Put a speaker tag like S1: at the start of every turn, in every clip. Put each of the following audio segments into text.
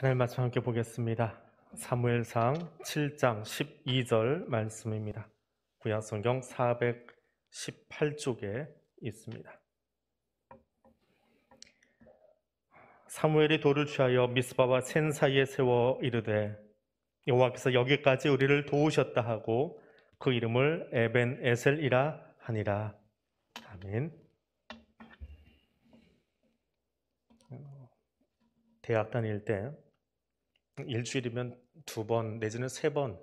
S1: 하나님 말씀 함께 보겠습니다. 사무엘상 7장 12절 말씀입니다. 구약성경 418쪽에 있습니다. 사무엘이 돌을 취하여 미스바와 센 사이에 세워 이르되 여호와께서 여기까지 우리를 도우셨다 하고 그 이름을 에벤 에셀이라 하니라. 아멘. 대학 다닐 때 일주일이면 두번 내지는 세번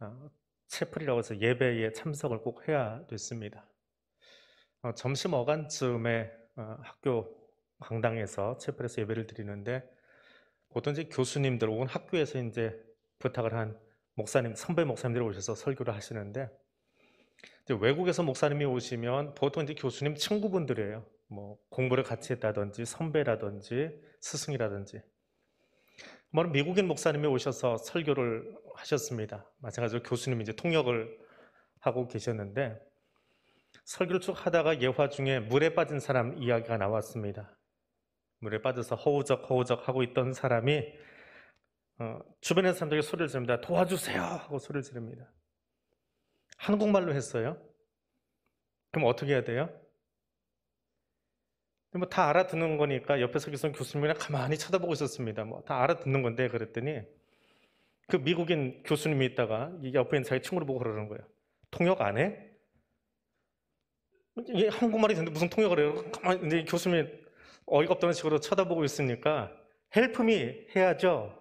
S1: 어, 채플이라고 해서 예배에 참석을 꼭 해야 됐습니다. 어, 점심 어간쯤에 어, 학교 강당에서 채플에서 예배를 드리는데 보통 이제 교수님들 혹은 학교에서 이제 부탁을 한 목사님, 선배 목사님들이 오셔서 설교를 하시는데 외국에서 목사님이 오시면 보통 이제 교수님 친구분들이에요. 뭐 공부를 같이 했다든지 선배라든지 스승이라든지 뭐번 미국인 목사님이 오셔서 설교를 하셨습니다. 마찬가지로 교수님이 이제 통역을 하고 계셨는데 설교를 쭉 하다가 예화 중에 물에 빠진 사람 이야기가 나왔습니다. 물에 빠져서 허우적 허우적 하고 있던 사람이 어, 주변의 사람들에게 소리를 지릅니다. 도와주세요 하고 소리를 지릅니다. 한국말로 했어요. 그럼 어떻게 해야 돼요? 뭐다 알아듣는 거니까 옆에서 계속 교수님이랑 가만히 쳐다보고 있었습니다. 뭐 다 알아듣는 건데 그랬더니 그 미국인 교수님이 있다가 옆에 있는 자기 친구를 보고 그러는 거예요. 통역 안 해? 이게 한국말이 되는데 무슨 통역을 해요? 가만히 이제 교수님이 어이가 없다는 식으로 쳐다보고 있으니까 헬프미 해야죠.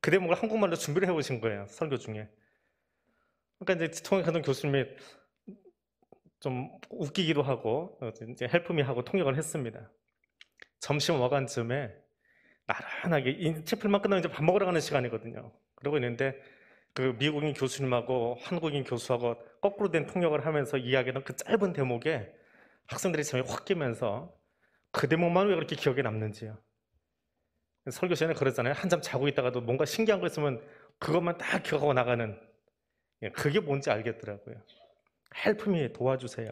S1: 그 대목을 한국말로 준비를 해오신 거예요. 설교 중에. 그러니까 이제 통역하던 교수님이 좀 웃기기도 하고 어, 이제 헬프미하고 통역을 했습니다. 점심 먹은 쯤에나란하게 채플만 끝나면 이제 밥 먹으러 가는 시간이거든요. 그러고 있는데 그 미국인 교수님하고 한국인 교수하고 거꾸로 된 통역을 하면서 이야기하는 그 짧은 대목에 학생들이 잠이 확 깨면서 그 대목만 왜 그렇게 기억에 남는지요. 설교 시간에 그랬잖아요. 한참 자고 있다가도 뭔가 신기한 거 있으면 그것만 딱 기억하고 나가는 예, 그게 뭔지 알겠더라고요. 헬프미 도와주세요.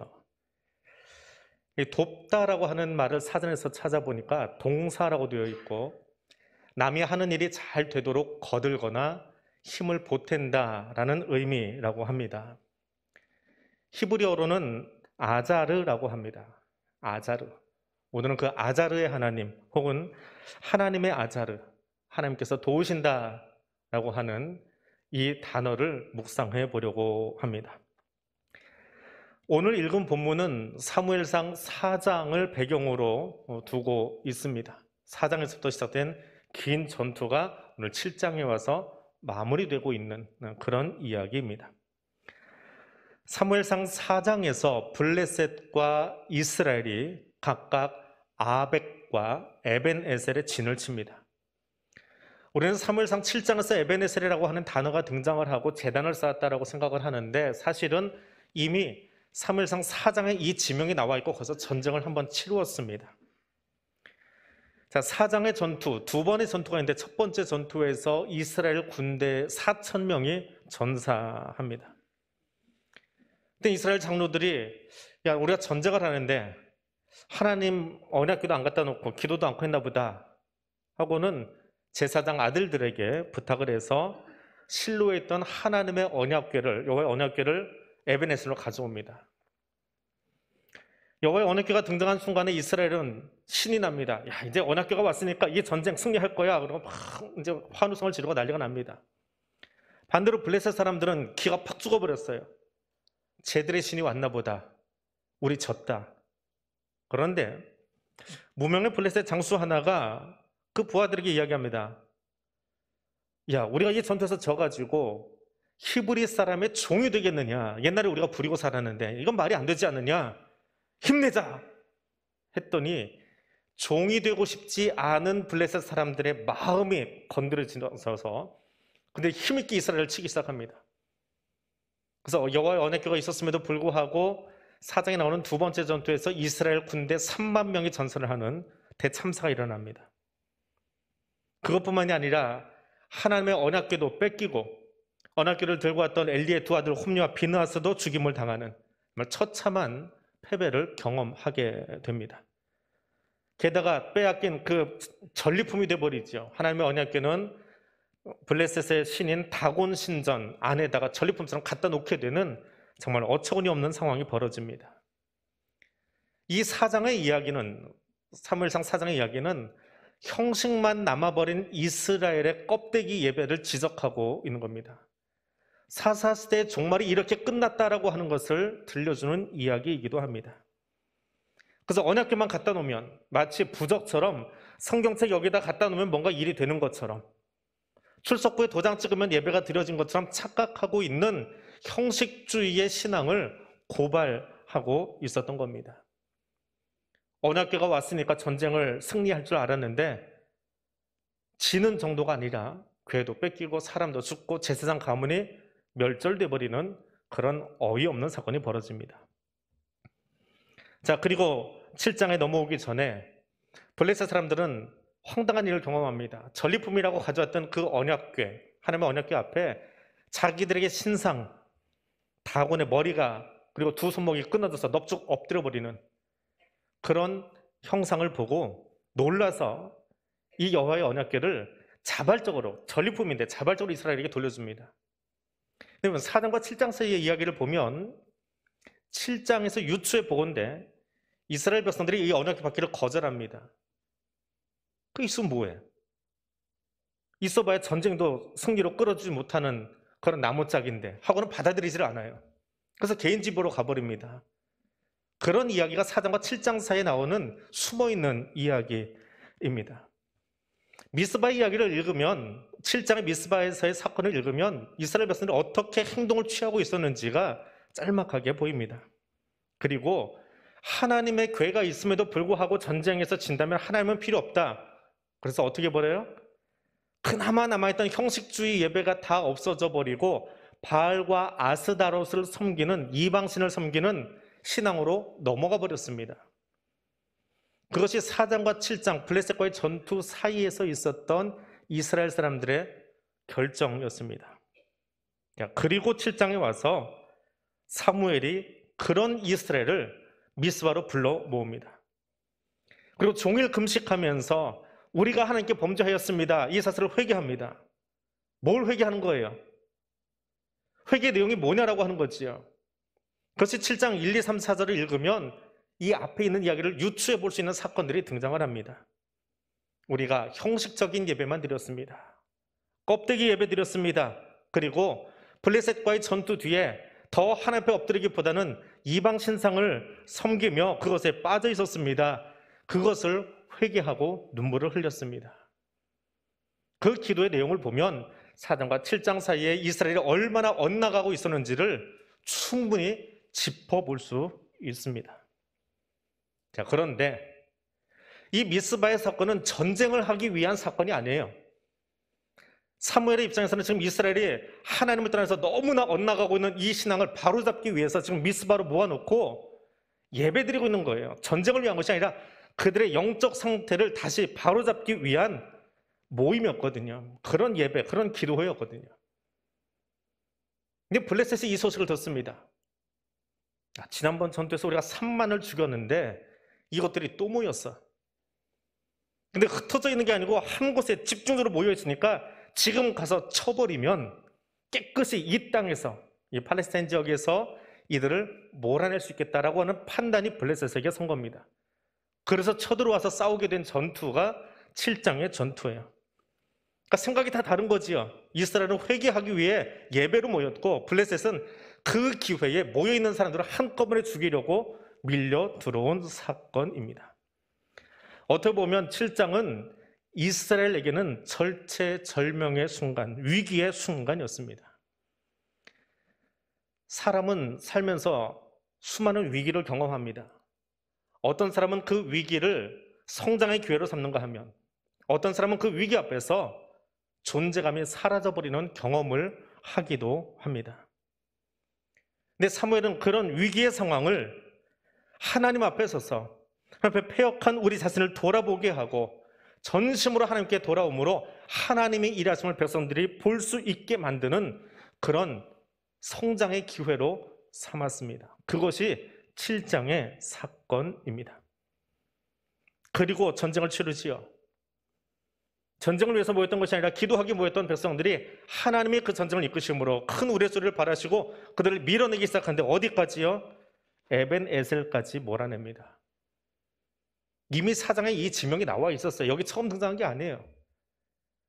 S1: 돕다라고 하는 말을 사전에서 찾아보니까 동사라고 되어 있고 남이 하는 일이 잘 되도록 거들거나 힘을 보탠다라는 의미라고 합니다. 히브리어로는 아자르라고 합니다. 아자르. 오늘은 그 아자르의 하나님 혹은 하나님의 아자르, 하나님께서 도우신다라고 하는 이 단어를 묵상해 보려고 합니다. 오늘 읽은 본문은 사무엘상 4장을 배경으로 어, 두고 있습니다. 4장에서부터 시작된 긴 전투가 오늘 7장에 와서 마무리되고 있는 어, 그런 이야기입니다. 사무엘상 4장에서 블레셋과 이스라엘이 각각 아벡과 에벤에셀에 진을 칩니다. 우리는 사무엘상 7장에서 에벤에셀이라고 하는 단어가 등장을 하고 재단을 쌓았다라고 생각을 하는데 사실은 이미 사무엘상 4장에 이 지명이 나와 있고 거기서 전쟁을 한번 치루었습니다. 자, 4장의 전투, 두 번의 전투가 있는데 첫 번째 전투에서 이스라엘 군대 4천 명이 전사합니다. 근데 이스라엘 장로들이 야, 우리가 전쟁을 하는데 하나님 언약기도 안 갖다 놓고 기도도 않고 했나 보다 하고는 제사장 아들들에게 부탁을 해서 실로에 있던 하나님의 언약궤를 여의 언약궤를 에베네스로 가져옵니다. 여호와의 언약궤가 등장한 순간에 이스라엘은 신이 납니다. 야, 이제 언약궤가 왔으니까 이 전쟁 승리할 거야. 그러고 막 이제 환호성을 지르고 난리가 납니다. 반대로 블레셋 사람들은 기가 팍 죽어버렸어요. 제들의 신이 왔나 보다. 우리 졌다. 그런데 무명의 블레셋 장수 하나가 그 부하들에게 이야기합니다. 야, 우리가 이 전투에서 져가지고 히브리 사람의 종이 되겠느냐? 옛날에 우리가 부리고 살았는데 이건 말이 안 되지 않느냐? 힘내자! 했더니 종이 되고 싶지 않은 블레셋 사람들의 마음이 건드려지면서 근데 힘있게 이스라엘을 치기 시작합니다. 그래서 여호와의 언약교가 있었음에도 불구하고 사장에 나오는 두 번째 전투에서 이스라엘 군대 3만 명이 전선을 하는 대참사가 일어납니다. 그것뿐만이 아니라 하나님의 언약궤도 뺏기고 언약교를 들고 왔던 엘리의 두 아들 홈리와 비느하스도 죽임을 당하는 정말 처참한 패배를 경험하게 됩니다. 게다가 빼앗긴 그 전리품이 돼버리죠. 하나님의 언약궤는 블레셋의 신인 다곤 신전 안에다가 전리품처럼 갖다 놓게 되는 정말 어처구니 없는 상황이 벌어집니다. 이 사장의 이야기는 사무엘상 사장의 이야기는 형식만 남아버린 이스라엘의 껍데기 예배를 지적하고 있는 겁니다. 사사시대 종말이 이렇게 끝났다라고 하는 것을 들려주는 이야기이기도 합니다. 그래서 언약궤만 갖다 놓으면 마치 부적처럼 성경책 여기다 갖다 놓으면 뭔가 일이 되는 것처럼 출석부에 도장 찍으면 예배가 드려진 것처럼 착각하고 있는 형식주의의 신앙을 고발하고 있었던 겁니다. 언약궤가 왔으니까 전쟁을 승리할 줄 알았는데 지는 정도가 아니라 괴도 뺏기고 사람도 죽고 제세상 가문이 멸절돼 버리는 그런 어이없는 사건이 벌어집니다. 자, 그리고 7장에 넘어오기 전에 블레셋 사람들은 황당한 일을 경험합니다. 전리품이라고 가져왔던 그 언약궤, 하나님의 언약궤 앞에 자기들에게 신상, 다곤의 머리가 그리고 두 손목이 끊어져서 넙죽 엎드려 버리는 그런 형상을 보고 놀라서 이 여호와의 언약궤를 자발적으로 전리품인데 자발적으로 이스라엘에게 돌려줍니다. 여러분 4장과 7장 사이의 이야기를 보면 7장에서 유추해 보건데 이스라엘 백성들이 이 언약의 바퀴를 거절합니다. 그 있으면 뭐해? 있어봐야 전쟁도 승리로 끌어주지 못하는 그런 나무짝인데 하고는 받아들이질 않아요. 그래서 개인 집으로 가버립니다. 그런 이야기가 4장과 7장 사이에 나오는 숨어있는 이야기입니다. 미스바 이야기를 읽으면 7장의 미스바에서의 사건을 읽으면 이스라엘 백성들이 어떻게 행동을 취하고 있었는지가 짤막하게 보입니다. 그리고 하나님의 괴가 있음에도 불구하고 전쟁에서 진다면 하나님은 필요 없다. 그래서 어떻게 버려요? 그나마 남아있던 형식주의 예배가 다 없어져 버리고 바알과 아스다롯을 섬기는 이방신을 섬기는 신앙으로 넘어가 버렸습니다. 그것이 4장과 7장 블레셋과의 전투 사이에서 있었던 이스라엘 사람들의 결정이었습니다. 그러니까 그리고 7장에 와서 사무엘이 그런 이스라엘을 미스바로 불러 모읍니다. 그리고 종일 금식하면서 우리가 하나님께 범죄하였습니다. 이 사실을 회개합니다. 뭘 회개하는 거예요? 회개 내용이 뭐냐라고 하는 거지요. 그것이 7장 1, 2, 3, 4절을 읽으면 이 앞에 있는 이야기를 유추해 볼 수 있는 사건들이 등장을 합니다. 우리가 형식적인 예배만 드렸습니다. 껍데기 예배 드렸습니다. 그리고 블레셋과의 전투 뒤에 더 하나님께 엎드리기보다는 이방 신상을 섬기며 그것에 빠져 있었습니다. 그것을 회개하고 눈물을 흘렸습니다. 그 기도의 내용을 보면 사장과 7장 사이에 이스라엘이 얼마나 엇나가고 있었는지를 충분히 짚어볼 수 있습니다. 자, 그런데 이 미스바의 사건은 전쟁을 하기 위한 사건이 아니에요. 사무엘의 입장에서는 지금 이스라엘이 하나님을 떠나서 너무나 엇나가고 있는 이 신앙을 바로잡기 위해서 지금 미스바로 모아놓고 예배드리고 있는 거예요. 전쟁을 위한 것이 아니라 그들의 영적 상태를 다시 바로잡기 위한 모임이었거든요. 그런 예배, 그런 기도회였거든요. 근데 블레셋이 이 소식을 듣습니다. 아, 지난번 전투에서 우리가 3만을 죽였는데 이것들이 또 모였어. 근데 흩어져 있는 게 아니고 한 곳에 집중적으로 모여 있으니까 지금 가서 쳐버리면 깨끗이 이 땅에서 이 팔레스타인 지역에서 이들을 몰아낼 수 있겠다라고 하는 판단이 블레셋에게 선 겁니다. 그래서 쳐들어와서 싸우게 된 전투가 7장의 전투예요. 그러니까 생각이 다 다른 거지요. 이스라엘은 회개하기 위해 예배로 모였고 블레셋은 그 기회에 모여 있는 사람들을 한꺼번에 죽이려고 밀려 들어온 사건입니다. 어떻게 보면 7장은 이스라엘에게는 절체절명의 순간, 위기의 순간이었습니다. 사람은 살면서 수많은 위기를 경험합니다. 어떤 사람은 그 위기를 성장의 기회로 삼는가 하면 어떤 사람은 그 위기 앞에서 존재감이 사라져버리는 경험을 하기도 합니다. 근데 사무엘은 그런 위기의 상황을 하나님 앞에 서서 하나님 앞에 폐역한 우리 자신을 돌아보게 하고 전심으로 하나님께 돌아오므로 하나님의 일하심을 백성들이 볼 수 있게 만드는 그런 성장의 기회로 삼았습니다. 그것이 7장의 사건입니다. 그리고 전쟁을 치르지요. 전쟁을 위해서 모였던 것이 아니라 기도하기 모였던 백성들이 하나님이 그 전쟁을 이끄심으로 큰 우레소리를 바라시고 그들을 밀어내기 시작한데 어디까지요? 에벤 에셀까지 몰아냅니다. 이미 사장에 이 지명이 나와 있었어요. 여기 처음 등장한 게 아니에요.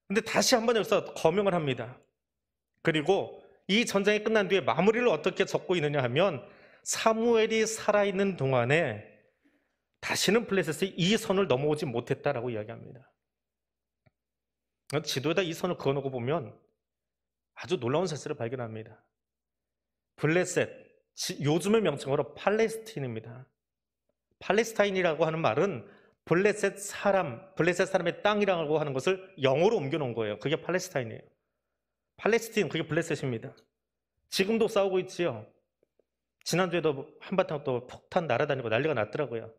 S1: 근데 다시 한번 여기서 거명을 합니다. 그리고 이 전쟁이 끝난 뒤에 마무리를 어떻게 적고 있느냐 하면 사무엘이 살아있는 동안에 다시는 블레셋이 이 선을 넘어오지 못했다라고 이야기합니다. 지도에다 이 선을 그어놓고 보면 아주 놀라운 사실을 발견합니다. 블레셋, 요즘의 명칭으로 팔레스틴입니다. 팔레스타인이라고 하는 말은 블레셋 사람, 블레셋 사람의 땅이라고 하는 것을 영어로 옮겨놓은 거예요. 그게 팔레스타인이에요. 팔레스틴, 그게 블레셋입니다. 지금도 싸우고 있지요. 지난주에도 한바탕 또 폭탄 날아다니고 난리가 났더라고요.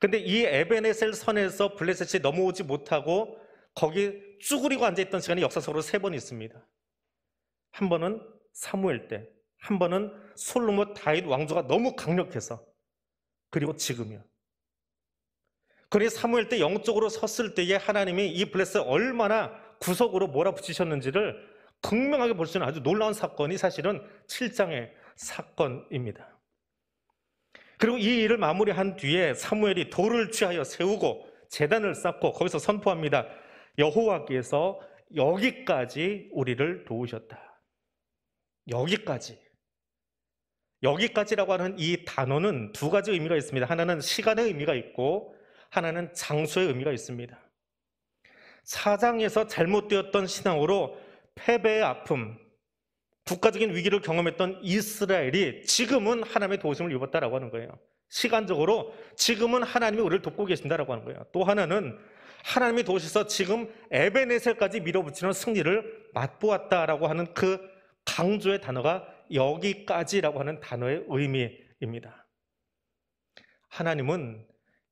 S1: 근데 이 에베네셀 선에서 블레셋이 넘어오지 못하고 거기 쭈그리고 앉아있던 시간이 역사적으로 세 번 있습니다. 한 번은 사무엘 때, 한 번은 솔로몬 다윗 왕조가 너무 강력해서 그리고 지금이요. 그러니 사무엘 때 영적으로 섰을 때에 하나님이 이 블레스 얼마나 구속으로 몰아붙이셨는지를 극명하게 볼 수 있는 아주 놀라운 사건이 사실은 7장의 사건입니다. 그리고 이 일을 마무리한 뒤에 사무엘이 돌을 취하여 세우고 재단을 쌓고 거기서 선포합니다. 여호와께서 여기까지 우리를 도우셨다. 여기까지. 여기까지라고 하는 이 단어는 두 가지 의미가 있습니다. 하나는 시간의 의미가 있고 하나는 장소의 의미가 있습니다. 사장에서 잘못되었던 신앙으로 패배의 아픔, 국가적인 위기를 경험했던 이스라엘이 지금은 하나님의 도심을 입었다라고 하는 거예요. 시간적으로 지금은 하나님이 우리를 돕고 계신다라고 하는 거예요. 또 하나는 하나님이 도시셔서 지금 에베네셀까지 밀어붙이는 승리를 맛보았다라고 하는 그 강조의 단어가 여기까지라고 하는 단어의 의미입니다. 하나님은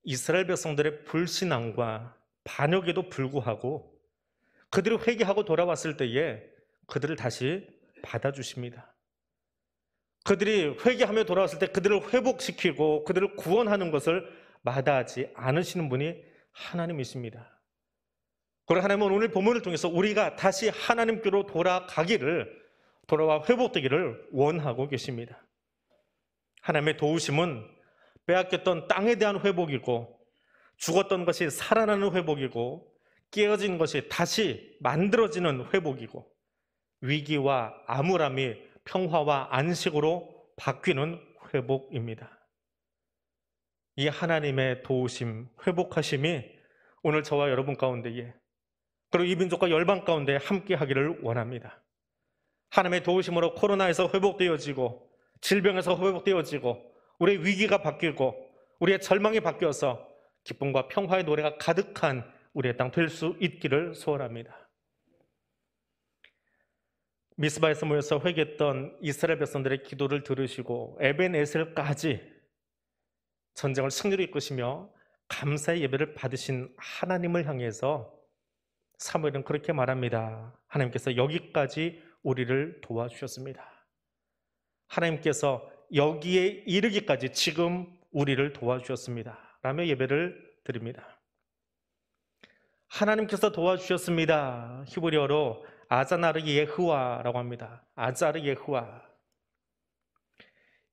S1: 이스라엘 백성들의 불신앙과 반역에도 불구하고 그들이 회개하고 돌아왔을 때에 그들을 다시 받아주십니다. 그들이 회개하며 돌아왔을 때 그들을 회복시키고 그들을 구원하는 것을 마다하지 않으시는 분이 하나님이십니다. 그리고 하나님은 오늘 본문을 통해서 우리가 다시 하나님께로 돌아가기를 돌아와 회복되기를 원하고 계십니다. 하나님의 도우심은 빼앗겼던 땅에 대한 회복이고 죽었던 것이 살아나는 회복이고 깨어진 것이 다시 만들어지는 회복이고 위기와 암울함이 평화와 안식으로 바뀌는 회복입니다. 이 하나님의 도우심, 회복하심이 오늘 저와 여러분 가운데에 그리고 이민족과 열방 가운데 함께 하기를 원합니다. 하나님의 도우심으로 코로나에서 회복되어지고 질병에서 회복되어지고 우리의 위기가 바뀌고 우리의 절망이 바뀌어서 기쁨과 평화의 노래가 가득한 우리의 땅 될 수 있기를 소원합니다. 미스바에서 모여서 회개했던 이스라엘 백성들의 기도를 들으시고 에벤에셀까지 전쟁을 승리로 이끄시며 감사의 예배를 받으신 하나님을 향해서 사무엘은 그렇게 말합니다. 하나님께서 여기까지 우리를 도와주셨습니다. 하나님께서 여기에 이르기까지 지금 우리를 도와주셨습니다. 라며 예배를 드립니다. 하나님께서 도와주셨습니다. 히브리어로 아자나르 예흐와라고 합니다. 아자르 예흐와.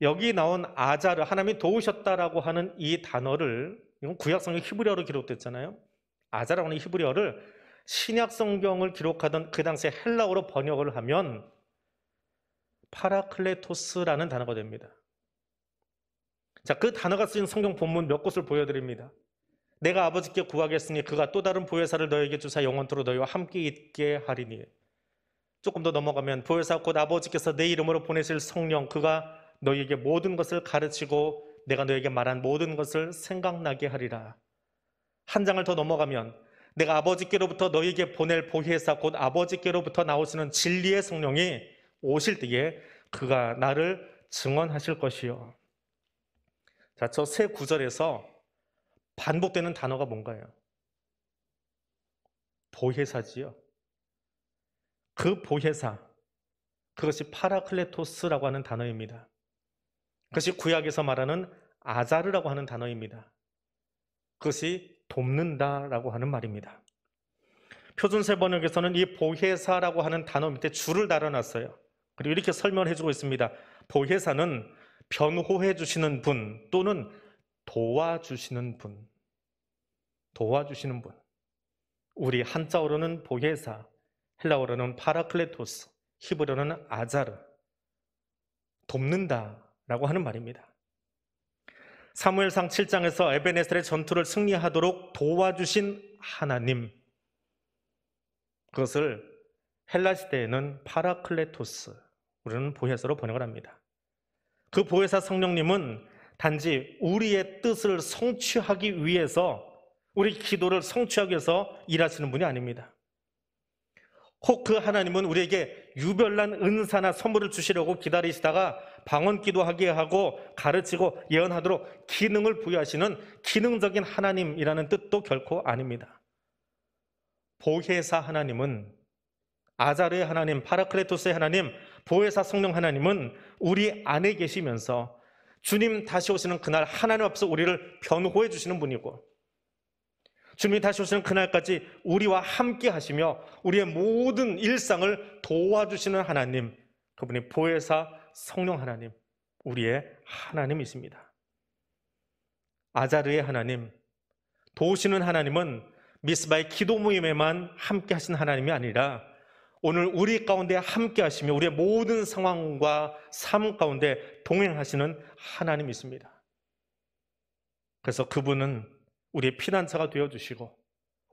S1: 여기 나온 아자르 하나님이 도우셨다라고 하는 이 단어를 이건 구약성경 히브리어로 기록됐잖아요. 아자라는 히브리어를 신약 성경을 기록하던 그 당시에 헬라어로 번역을 하면 파라클레토스라는 단어가 됩니다. 자, 그 단어가 쓰인 성경 본문 몇 곳을 보여드립니다. 내가 아버지께 구하겠으니 그가 또 다른 보혜사를 너에게 주사 영원토록 너희와 함께 있게 하리니. 조금 더 넘어가면 보혜사 곧 아버지께서 내 이름으로 보내실 성령 그가 너희에게 모든 것을 가르치고 내가 너에게 말한 모든 것을 생각나게 하리라. 한 장을 더 넘어가면 내가 아버지께로부터 너에게 보낼 보혜사 곧 아버지께로부터 나오시는 진리의 성령이 오실 때에 그가 나를 증언하실 것이요. 자, 저 세 구절에서 반복되는 단어가 뭔가요? 보혜사지요. 그 보혜사, 그것이 파라클레토스라고 하는 단어입니다. 그것이 구약에서 말하는 아자르라고 하는 단어입니다. 그것이 돕는다라고 하는 말입니다. 표준세 번역에서는 이 보혜사라고 하는 단어 밑에 줄을 달아놨어요. 그리고 이렇게 설명해주고 있습니다. 보혜사는 변호해 주시는 분 또는 도와주시는 분, 도와주시는 분. 우리 한자어로는 보혜사, 헬라어로는 파라클레토스, 히브리는 아자르, 돕는다라고 하는 말입니다. 사무엘상 7장에서 에베네셀의 전투를 승리하도록 도와주신 하나님. 그것을 헬라 시대에는 파라클레토스, 우리는 보혜사로 번역을 합니다. 그 보혜사 성령님은 단지 우리의 뜻을 성취하기 위해서 우리 기도를 성취하기 위해서 일하시는 분이 아닙니다. 혹 그 하나님은 우리에게 유별난 은사나 선물을 주시려고 기다리시다가 방언 기도하게 하고 가르치고 예언하도록 기능을 부여하시는 기능적인 하나님이라는 뜻도 결코 아닙니다. 보혜사 하나님은 아자르의 하나님, 파라크레토스의 하나님, 보혜사 성령 하나님은 우리 안에 계시면서 주님 다시 오시는 그날 하나님 앞서 우리를 변호해 주시는 분이고 주님이 다시 오시는 그날까지 우리와 함께 하시며 우리의 모든 일상을 도와주시는 하나님 그분이 보혜사 성령 하나님, 우리의 하나님이십니다. 아자르의 하나님, 도우시는 하나님은 미스바의 기도 모임에만 함께 하신 하나님이 아니라 오늘 우리 가운데 함께 하시며 우리의 모든 상황과 삶 가운데 동행하시는 하나님이십니다. 그래서 그분은 우리의 피난처가 되어 주시고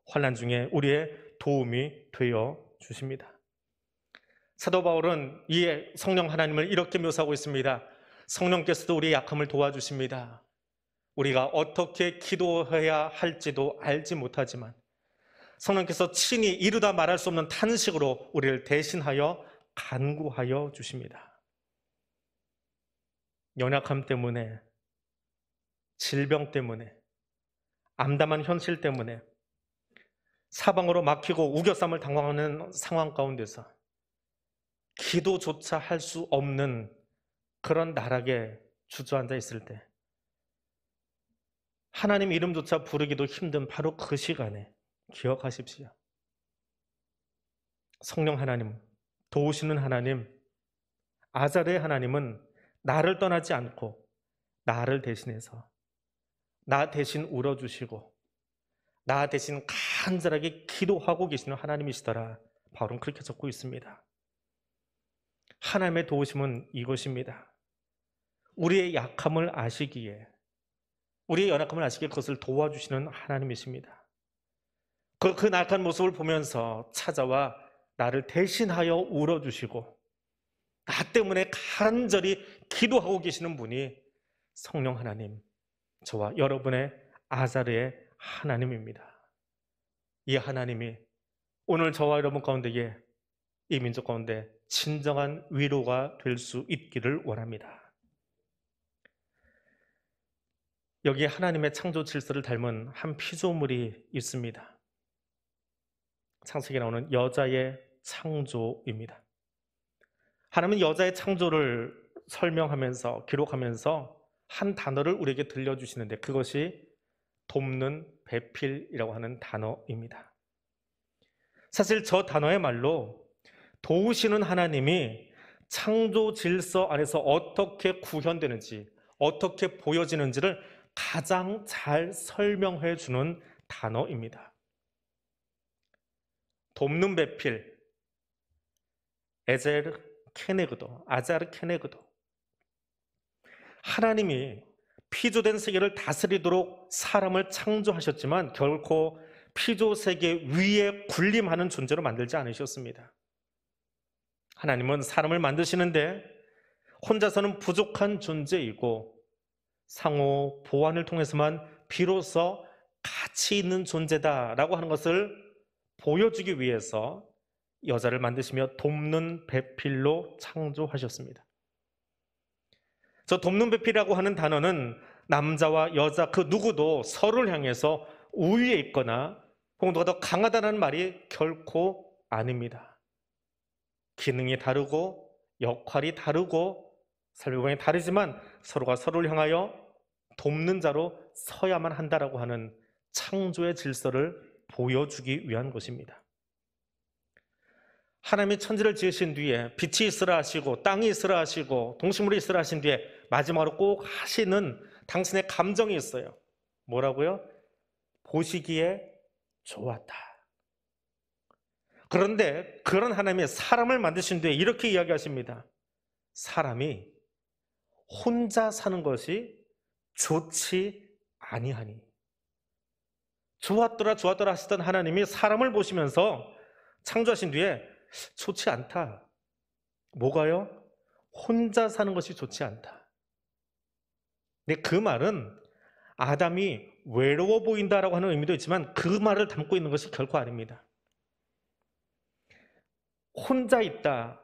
S1: 환난 중에 우리의 도움이 되어 주십니다. 사도 바울은 이에 성령 하나님을 이렇게 묘사하고 있습니다. 성령께서도 우리의 약함을 도와주십니다. 우리가 어떻게 기도해야 할지도 알지 못하지만 성령께서 친히 이루다 말할 수 없는 탄식으로 우리를 대신하여 간구하여 주십니다. 연약함 때문에, 질병 때문에, 암담한 현실 때문에 사방으로 막히고 우겨쌈을 당하는 상황 가운데서 기도조차 할 수 없는 그런 나락에 주저앉아 있을 때 하나님 이름조차 부르기도 힘든 바로 그 시간에 기억하십시오. 성령 하나님, 도우시는 하나님, 아자르의 하나님은 나를 떠나지 않고 나를 대신해서 나 대신 울어주시고 나 대신 간절하게 기도하고 계시는 하나님이시더라. 바울은 그렇게 적고 있습니다. 하나님의 도우심은 이것입니다. 우리의 약함을 아시기에 우리의 연약함을 아시기에 그것을 도와주시는 하나님이십니다. 그, 그 낙한 모습을 보면서 찾아와 나를 대신하여 울어주시고 나 때문에 간절히 기도하고 계시는 분이 성령 하나님, 저와 여러분의 아자르의 하나님입니다. 이 하나님이 오늘 저와 여러분 가운데에 이 민족 가운데 진정한 위로가 될 수 있기를 원합니다. 여기 하나님의 창조 질서를 닮은 한 피조물이 있습니다. 창세기에 나오는 여자의 창조입니다. 하나님은 여자의 창조를 설명하면서 기록하면서 한 단어를 우리에게 들려주시는데 그것이 돕는 배필이라고 하는 단어입니다. 사실 저 단어의 말로 도우시는 하나님이 창조 질서 안에서 어떻게 구현되는지, 어떻게 보여지는지를 가장 잘 설명해 주는 단어입니다. 돕는 배필, 에제르 케네그도, 아자르 케네그도. 하나님이 피조된 세계를 다스리도록 사람을 창조하셨지만 결코 피조 세계 위에 군림하는 존재로 만들지 않으셨습니다. 하나님은 사람을 만드시는데 혼자서는 부족한 존재이고 상호 보완을 통해서만 비로소 가치 있는 존재다라고 하는 것을 보여주기 위해서 여자를 만드시며 돕는 배필로 창조하셨습니다. 저 돕는 배필이라고 하는 단어는 남자와 여자 그 누구도 서로를 향해서 우위에 있거나 공도가 더 강하다는 말이 결코 아닙니다. 기능이 다르고 역할이 다르고 설배경이 다르지만 서로가 서로를 향하여 돕는 자로 서야만 한다라고 하는 창조의 질서를 보여주기 위한 것입니다. 하나님이 천지를 지으신 뒤에 빛이 있으라 하시고 땅이 있으라 하시고 동식물이 있으라 하신 뒤에 마지막으로 꼭 하시는 당신의 감정이 있어요. 뭐라고요? 보시기에 좋았다. 그런데 그런 하나님이 사람을 만드신 뒤에 이렇게 이야기하십니다. 사람이 혼자 사는 것이 좋지 아니하니. 좋았더라 좋았더라 하시던 하나님이 사람을 보시면서 창조하신 뒤에 좋지 않다. 뭐가요? 혼자 사는 것이 좋지 않다. 근데 그 말은 아담이 외로워 보인다라고 하는 의미도 있지만 그 말을 담고 있는 것이 결코 아닙니다. 혼자 있다.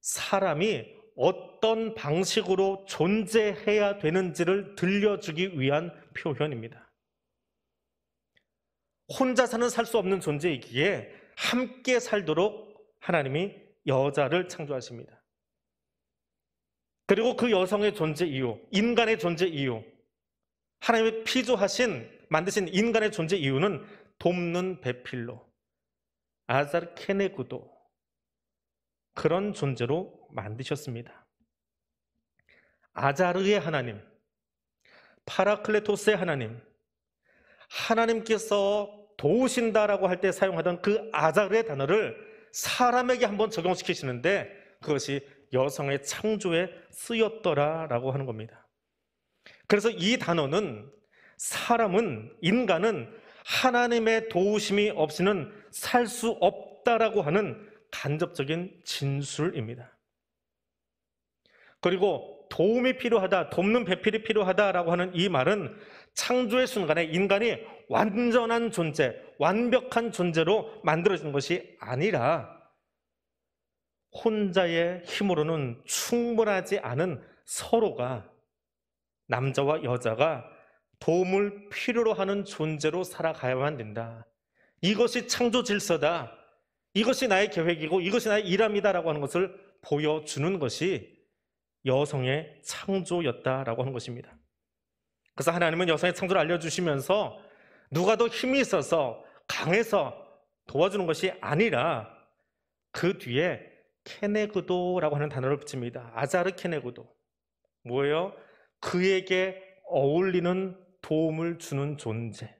S1: 사람이 어떤 방식으로 존재해야 되는지를 들려주기 위한 표현입니다. 혼자서는 살 수 없는 존재이기에 함께 살도록 하나님이 여자를 창조하십니다. 그리고 그 여성의 존재 이유, 인간의 존재 이유, 하나님이 피조하신, 만드신 인간의 존재 이유는 돕는 배필로, 아자르케네구도, 그런 존재로 만드셨습니다. 아자르의 하나님, 파라클레토스의 하나님, 하나님께서 도우신다라고 할 때 사용하던 그 아자르의 단어를 사람에게 한번 적용시키시는데 그것이 여성의 창조에 쓰였더라라고 하는 겁니다. 그래서 이 단어는 사람은 인간은 하나님의 도우심이 없이는 살 수 없다라고 하는 간접적인 진술입니다. 그리고 도움이 필요하다, 돕는 배필이 필요하다라고 하는 이 말은 창조의 순간에 인간이 완전한 존재, 완벽한 존재로 만들어진 것이 아니라 혼자의 힘으로는 충분하지 않은 서로가 남자와 여자가 도움을 필요로 하는 존재로 살아가야만 된다. 이것이 창조 질서다. 이것이 나의 계획이고 이것이 나의 일함이다라고 하는 것을 보여주는 것이 여성의 창조였다라고 하는 것입니다. 그래서 하나님은 여성의 창조를 알려주시면서 누가 더 힘이 있어서 강해서 도와주는 것이 아니라 그 뒤에 케네그도라고 하는 단어를 붙입니다. 아자르 케네그도. 뭐예요? 그에게 어울리는 도움을 주는 존재.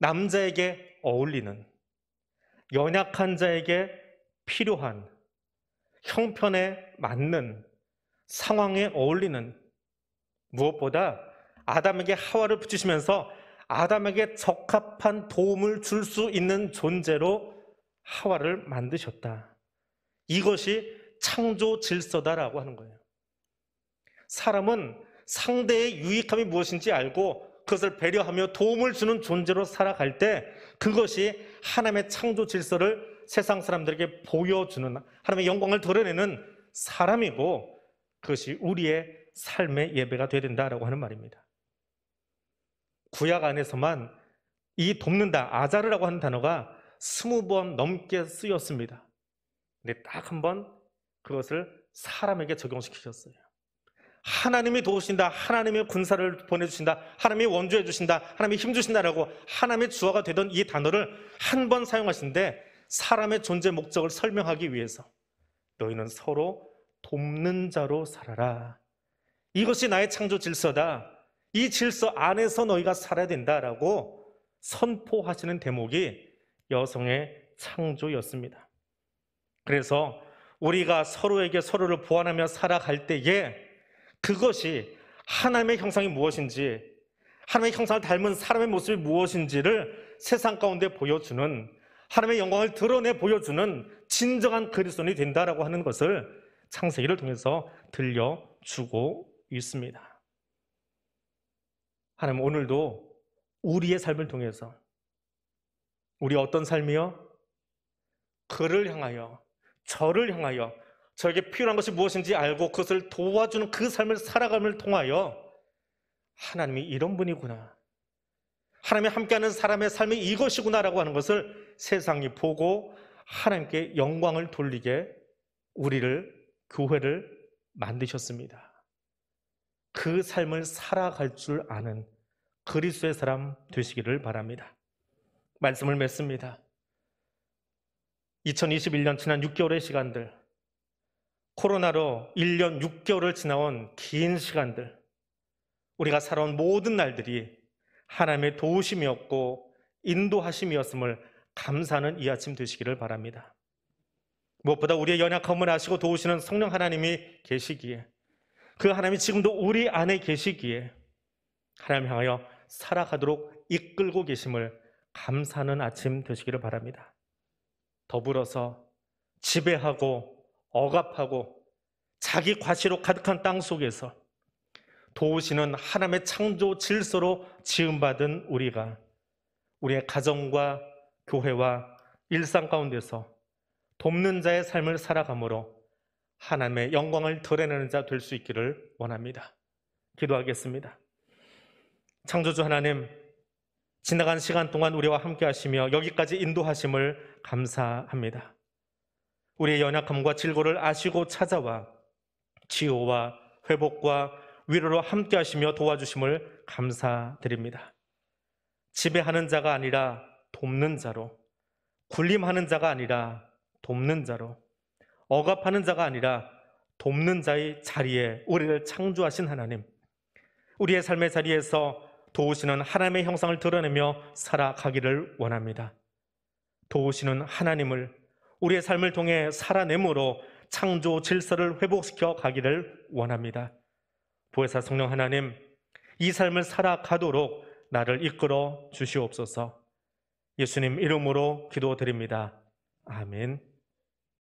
S1: 남자에게 어울리는 연약한 자에게 필요한 형편에 맞는 상황에 어울리는 무엇보다 아담에게 하와를 붙이시면서 아담에게 적합한 도움을 줄 수 있는 존재로 하와를 만드셨다. 이것이 창조 질서다라고 하는 거예요. 사람은 상대의 유익함이 무엇인지 알고 그것을 배려하며 도움을 주는 존재로 살아갈 때 그것이 하나님의 창조 질서를 세상 사람들에게 보여주는 하나님의 영광을 드러내는 사람이고 그것이 우리의 삶의 예배가 되어야 된다라고 하는 말입니다. 구약 안에서만 이 돕는다, 아자르라고 하는 단어가 스무 번 넘게 쓰였습니다. 근데 딱 한 번 그것을 사람에게 적용시키셨어요. 하나님이 도우신다. 하나님의 군사를 보내주신다. 하나님이 원조해 주신다. 하나님이 힘 주신다라고 하나님의 주어가 되던 이 단어를 한 번 사용하신데 사람의 존재 목적을 설명하기 위해서 너희는 서로 돕는 자로 살아라. 이것이 나의 창조 질서다. 이 질서 안에서 너희가 살아야 된다라고 선포하시는 대목이 여성의 창조였습니다. 그래서 우리가 서로에게 서로를 보완하며 살아갈 때에 그것이 하나님의 형상이 무엇인지, 하나님의 형상을 닮은 사람의 모습이 무엇인지를 세상 가운데 보여주는 하나님의 영광을 드러내 보여주는 진정한 그리스도인이 된다라고 하는 것을 창세기를 통해서 들려주고 있습니다. 하나님 오늘도 우리의 삶을 통해서 우리 어떤 삶이요? 그를 향하여 저를 향하여 저에게 필요한 것이 무엇인지 알고 그것을 도와주는 그 삶을 살아감을 통하여 하나님이 이런 분이구나. 하나님이 함께하는 사람의 삶이 이것이구나라고 하는 것을 세상이 보고 하나님께 영광을 돌리게 우리를, 교회를 만드셨습니다. 그 삶을 살아갈 줄 아는 그리스의 사람 되시기를 바랍니다. 말씀을 맺습니다. 2021년 지난 6개월의 시간들, 코로나로 1년 6개월을 지나온 긴 시간들, 우리가 살아온 모든 날들이 하나님의 도우심이었고 인도하심이었음을 감사하는 이 아침 되시기를 바랍니다. 무엇보다 우리의 연약함을 아시고 도우시는 성령 하나님이 계시기에 그 하나님이 지금도 우리 안에 계시기에 하나님 향하여 살아가도록 이끌고 계심을 감사하는 아침 되시기를 바랍니다. 더불어서 지배하고 억압하고 자기 과시로 가득한 땅 속에서 도우시는 하나님의 창조 질서로 지음받은 우리가 우리의 가정과 교회와 일상 가운데서 돕는 자의 삶을 살아가므로 하나님의 영광을 드러내는 자 될 수 있기를 원합니다. 기도하겠습니다. 창조주 하나님, 지나간 시간 동안 우리와 함께 하시며 여기까지 인도하심을 감사합니다. 우리의 연약함과 질고를 아시고 찾아와 치유와 회복과 위로로 함께 하시며 도와주심을 감사드립니다. 지배하는 자가 아니라 돕는 자로, 군림하는 자가 아니라 돕는 자로, 억압하는 자가 아니라 돕는 자의 자리에 우리를 창조하신 하나님, 우리의 삶의 자리에서 도우시는 하나님의 형상을 드러내며 살아가기를 원합니다. 도우시는 하나님을 우리의 삶을 통해 살아내므로 창조 질서를 회복시켜 가기를 원합니다. 보혜사 성령 하나님, 이 삶을 살아가도록 나를 이끌어 주시옵소서. 예수님 이름으로 기도드립니다. 아멘.